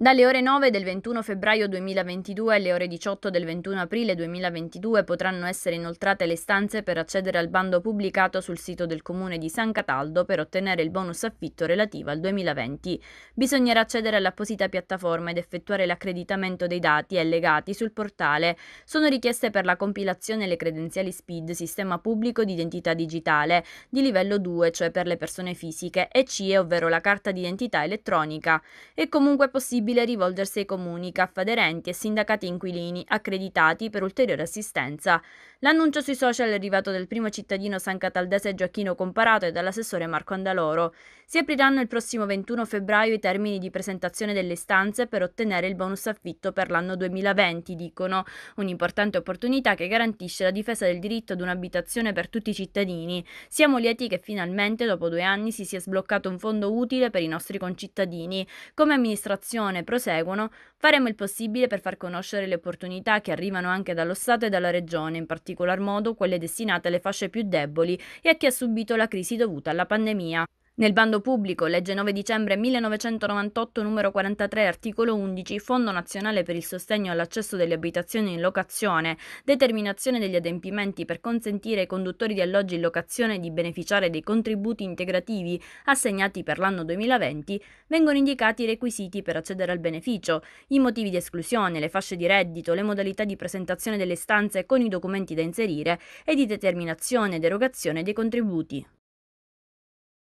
Dalle ore 9 del 21 febbraio 2022 alle ore 18 del 21 aprile 2022 potranno essere inoltrate le stanze per accedere al bando pubblicato sul sito del comune di San Cataldo per ottenere il bonus affitto relativo al 2020. Bisognerà accedere all'apposita piattaforma ed effettuare l'accreditamento dei dati allegati sul portale. Sono richieste per la compilazione le credenziali SPID, sistema pubblico di identità digitale, di livello 2, cioè per le persone fisiche, e CIE, ovvero la carta d'identità elettronica. È comunque possibile possibile rivolgersi ai comuni, CAF aderenti e sindacati inquilini accreditati per ulteriore assistenza. L'annuncio sui social è arrivato dal primo cittadino san cataldese Gioacchino Comparato e dall'assessore Marco Andaloro. Si apriranno il prossimo 21 febbraio i termini di presentazione delle istanze per ottenere il bonus affitto per l'anno 2020, dicono, un'importante opportunità che garantisce la difesa del diritto ad un'abitazione per tutti i cittadini. Siamo lieti che finalmente, dopo due anni, si sia sbloccato un fondo utile per i nostri concittadini. Come amministrazione discussione proseguono, faremo il possibile per far conoscere le opportunità che arrivano anche dallo Stato e dalla Regione, in particolar modo quelle destinate alle fasce più deboli e a chi ha subito la crisi dovuta alla pandemia. Nel bando pubblico, legge 9 dicembre 1998 numero 43 articolo 11, Fondo nazionale per il sostegno all'accesso delle abitazioni in locazione, determinazione degli adempimenti per consentire ai conduttori di alloggi in locazione di beneficiare dei contributi integrativi assegnati per l'anno 2020, vengono indicati i requisiti per accedere al beneficio, i motivi di esclusione, le fasce di reddito, le modalità di presentazione delle stanze con i documenti da inserire e di determinazione ed erogazione dei contributi.